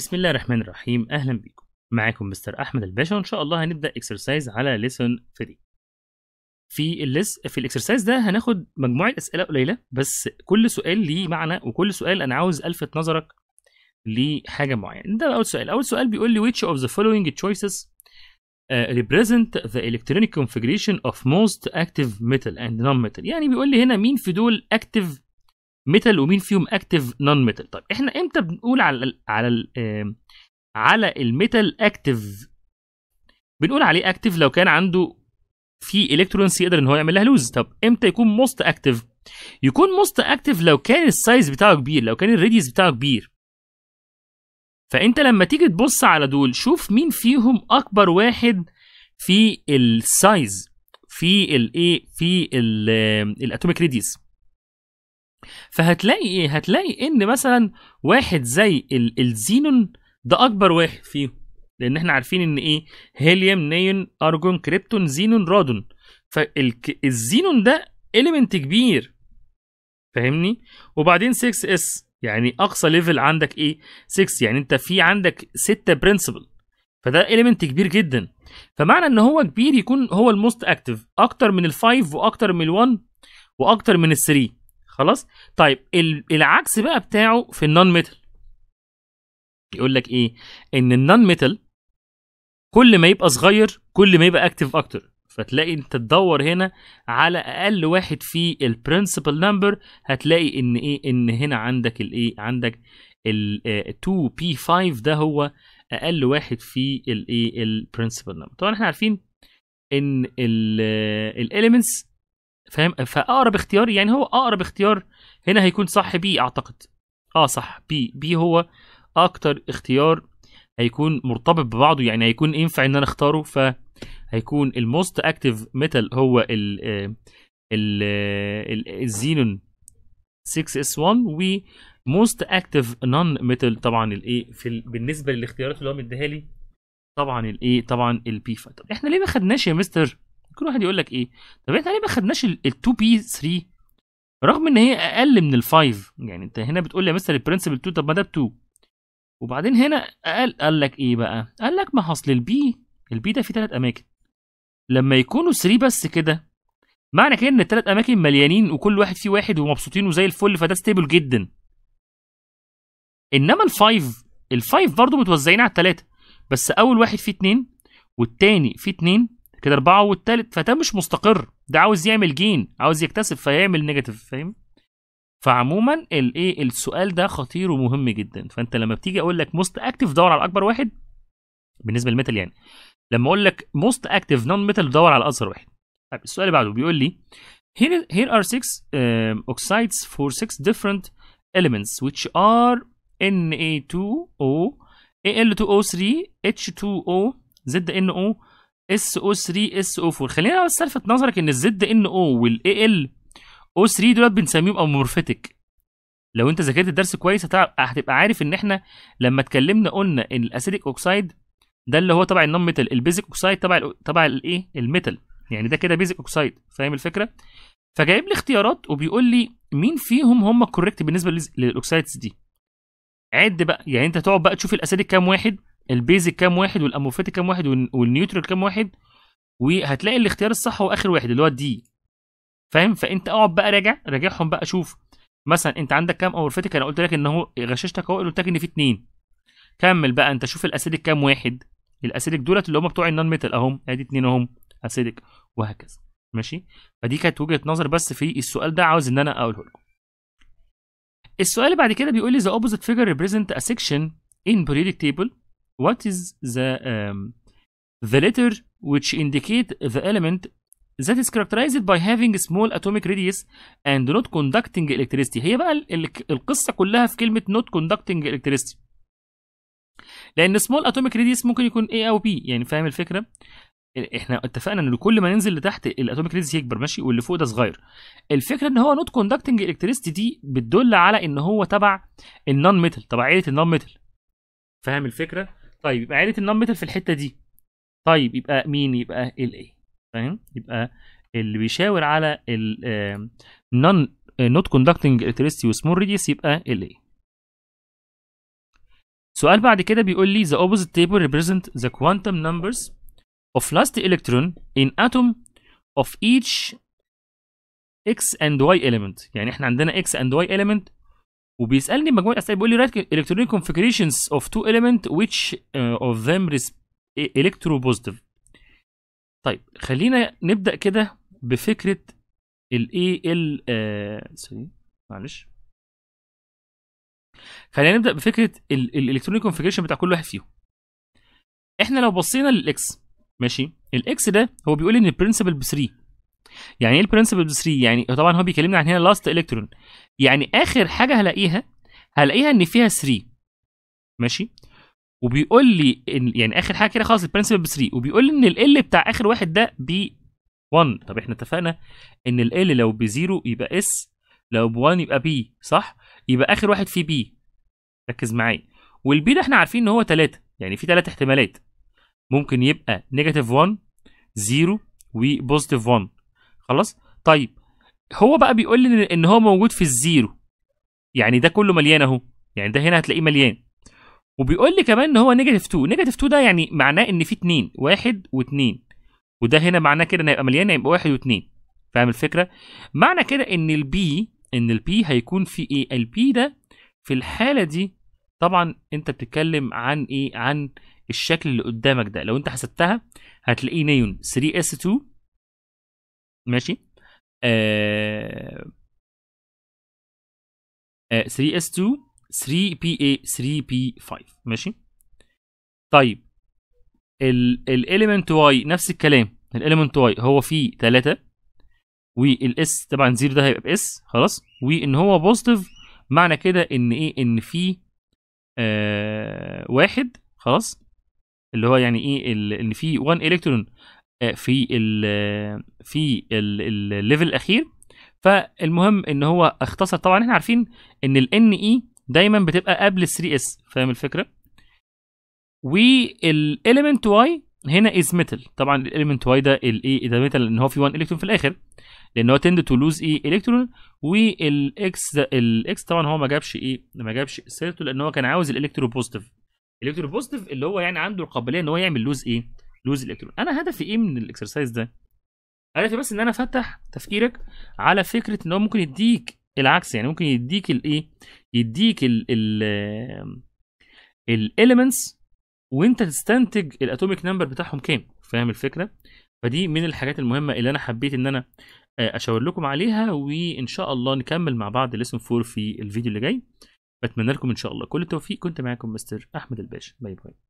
بسم الله الرحمن الرحيم اهلا بيكم معاكم مستر احمد الباشا وان شاء الله هنبدا اكسرسايز على ليسون 3 في الليس في الاكسرسايز ده هناخد مجموعه اسئله قليله بس كل سؤال ليه معنى وكل سؤال انا عاوز الفت نظرك لحاجه معينه ده اول سؤال اول سؤال بيقول لي which of the following choices uh, represent the electronic configuration of most active metal and non metal يعني بيقول لي هنا مين في دول active ميتال ومين فيهم اكتف نون ميتال طيب احنا امتى بنقول على على الـ على الميتال اكتف بنقول عليه اكتف لو كان عنده في الكترونز يقدر ان هو يعمل لها لوز طب امتى يكون موست اكتف يكون موست اكتف لو كان السايز بتاعه كبير لو كان الريديوس بتاعه كبير فانت لما تيجي تبص على دول شوف مين فيهم اكبر واحد في السايز في الايه في الاتوميك ريديوس فهتلاقي ايه هتلاقي ان مثلا واحد زي الزينون ده اكبر واحد فيهم لان احنا عارفين ان ايه هيليوم نيون ارجون كريبتون زينون رادون فالزينون ده اليمنت كبير فاهمني وبعدين 6 اس يعني اقصى ليفل عندك ايه 6 يعني انت في عندك 6 برنسبل فده اليمنت كبير جدا فمعنى ان هو كبير يكون هو الموست اكتف اكتر من ال5 واكتر من ال1 واكتر من ال3 خلاص طيب العكس بقى بتاعه في النون ميتال يقول لك ايه ان النون ميتال كل ما يبقى صغير كل ما يبقى اكتف اكتر فتلاقي انت تدور هنا على اقل واحد في البرنسبل نمبر هتلاقي ان ايه ان هنا عندك الايه عندك ال 2 بي 5 ده هو اقل واحد في الايه البرنسبل نمبر طبعا احنا عارفين ان الاليمنتس آه، فاهم فاقرب اختيار يعني هو اقرب اختيار هنا هيكون صح بي اعتقد اه صح بي بي هو اكتر اختيار هيكون مرتبط ببعضه يعني هيكون ينفع ان انا اختاره فهيكون الموست اكتف ميتال هو ال آه، ال آه، الزينون 6 آه، s 1 وموست اكتف نون ميتال طبعا الايه في بالنسبه للاختيارات اللي هو مديها لي طبعا الايه طبعا البي 5 طب احنا ليه ما خدناش يا مستر كل واحد يقول لك ايه طب احنا ليه ما خدناش ال 2 بي 3 رغم ان هي اقل من ال 5 يعني انت هنا بتقول لي يا مستر البرنسبل 2 طب ما ده ب 2 وبعدين هنا قال قال لك ايه بقى قال لك ما اصل البي البي ده فيه ثلاث اماكن لما يكونوا 3 بس كده معنى كده ان الثلاث اماكن مليانين وكل واحد فيه واحد ومبسوطين وزي الفل فده ستيبل جدا انما الفايف الفايف برضه متوزعين على الثلاثه بس اول واحد فيه اتنين والتاني فيه اتنين كده اربعه والتالت فده مش مستقر ده عاوز يعمل جين عاوز يكتسب فيعمل نيجاتيف فاهم فعموما الايه السؤال ده خطير ومهم جدا فانت لما بتيجي اقول لك موست اكتف دور على اكبر واحد بالنسبه للميتال يعني لما اقول لك موست اكتف نون ميتال دور على اصغر واحد طيب السؤال اللي بعده بيقول لي here here are six اوكسايدز um, oxides for six different elements which are Na2O Al2O3 H2O ZNO اس او 3 اس او 4 خلينا بس الفت نظرك ان الزد ان او والاي ال او 3 دولت بنسميهم امورفتك لو انت ذاكرت الدرس كويس هتبقى عارف ان احنا لما اتكلمنا قلنا ان الاسيتيك اوكسايد ده اللي هو تبع النون ميتال البيزك اوكسايد تبع تبع الايه الميتال يعني ده كده بيزك اوكسايد فاهم الفكره فجايب لي اختيارات وبيقول لي مين فيهم هم كوركت بالنسبه للاوكسايدز دي عد بقى يعني انت تقعد بقى تشوف الاسيتيك كام واحد البيزك كام واحد والامورفيتيك كام واحد والنيوترال كام واحد وهتلاقي الاختيار الصح هو اخر واحد اللي هو الدي فاهم فانت اقعد بقى راجع راجعهم بقى شوف مثلا انت عندك كام اموفاتيك انا قلت لك ان هو غششتك اهو قلت لك ان في اتنين كمل بقى انت شوف الاسيدك كام واحد الاسيدك دولت اللي هم بتوع النون ميتال اهم ادي اتنين اهم اسيدك وهكذا ماشي فدي كانت وجهه نظر بس في السؤال ده عاوز ان انا اقوله لكم السؤال اللي بعد كده بيقول لي the opposite figure represent a section in periodic table what is the um, the letter which indicate the element that is characterized by having small atomic radius and not conducting electricity هي بقى القصة كلها في كلمة not conducting electricity لأن small atomic radius ممكن يكون A أو B يعني فاهم الفكرة؟ احنا اتفقنا ان كل ما ننزل لتحت الاتوميك ريديس يكبر ماشي واللي فوق ده صغير الفكره ان هو نوت كوندكتنج الكتريستي دي بتدل على ان هو تبع النون ميتال تبع عيله النون ميتال فاهم الفكره طيب يبقى عائله النون ميتال في الحته دي طيب يبقى مين يبقى ال اي فاهم يبقى اللي بيشاور على ال نون نوت كوندكتنج الكتريستي وسمول ريديس يبقى ال اي سؤال بعد كده بيقول لي the opposite table represent the quantum numbers of last electron in atom of each x and y element يعني احنا عندنا x and y element وبيسالني مجموعه اسئله بيقول لي رايت الكترونيك كونفيجريشنز اوف تو اليمنت ويتش اوف ذم الكترو بوزيتيف طيب خلينا نبدا كده بفكره الاي ال آه، سوري معلش خلينا نبدا بفكره الالكترونيك كونفيجريشن بتاع كل واحد فيهم احنا لو بصينا للاكس ماشي الاكس ده هو بيقول ان البرنسبل ب 3 يعني ايه البرنسبل ب 3 يعني طبعا هو بيكلمنا عن هنا لاست الكترون يعني اخر حاجه هلاقيها هلاقيها ان فيها 3 ماشي وبيقول لي إن يعني اخر حاجه كده خلاص البرنسبل ب 3 وبيقول لي ان ال بتاع اخر واحد ده ب 1 طب احنا اتفقنا ان ال لو ب 0 يبقى اس لو ب 1 يبقى بي صح يبقى اخر واحد فيه بي ركز معايا والبي ده احنا عارفين ان هو 3 يعني في 3 احتمالات ممكن يبقى نيجاتيف 1 0 وبوزيتيف 1 خلاص طيب هو بقى بيقول لي ان هو موجود في الزيرو يعني ده كله مليان اهو يعني ده هنا هتلاقيه مليان وبيقول لي كمان ان هو نيجاتيف 2 نيجاتيف 2 ده يعني معناه ان في 2 1 و2 وده هنا معناه كده ان هيبقى مليان هيبقى 1 و2 فاهم الفكره معنى كده ان البي ان البي هيكون في ايه البي ده في الحاله دي طبعا انت بتتكلم عن ايه عن الشكل اللي قدامك ده لو انت حسبتها هتلاقيه نيون 3s2 ماشي 3 آه، آه، s 2 3 pa 3 p 5 ماشي طيب element Y نفس الكلام element Y هو فيه 3 S طبعا 0 ده هيبقى S خلاص وان هو بوزيتيف معنى كده ان ايه ان في آه واحد خلاص اللي هو يعني ايه ان في 1 الكترون آه، في ال في الليفل الاخير فالمهم ان هو اختصر طبعا احنا عارفين ان ال ان اي e دايما بتبقى قبل ال 3 اس فاهم الفكره والاليمنت واي هنا از ميتال طبعا الاليمنت واي ده الاي ده ميتال لان هو في 1 الكترون في الاخر لان هو تند تو لوز اي الكترون والاكس الاكس طبعا هو ما جابش ايه ما جابش سيرته لان هو كان عاوز الالكترو بوزيتيف الالكترو بوزيتيف اللي هو يعني عنده القابليه ان هو يعمل لوز ايه e. لوز الالكترون انا هدفي ايه من الاكسرسايز ده هدفي بس ان انا افتح تفكيرك على فكره ان هو ممكن يديك العكس يعني ممكن يديك الايه يديك ال ال الاليمنتس وانت تستنتج الاتوميك نمبر بتاعهم كام فاهم الفكره فدي من الحاجات المهمه اللي انا حبيت ان انا آه، اشاور لكم عليها وان شاء الله نكمل مع بعض ليسون 4 في الفيديو اللي جاي بتمنى لكم ان شاء الله كل التوفيق كنت معاكم مستر احمد الباشا باي باي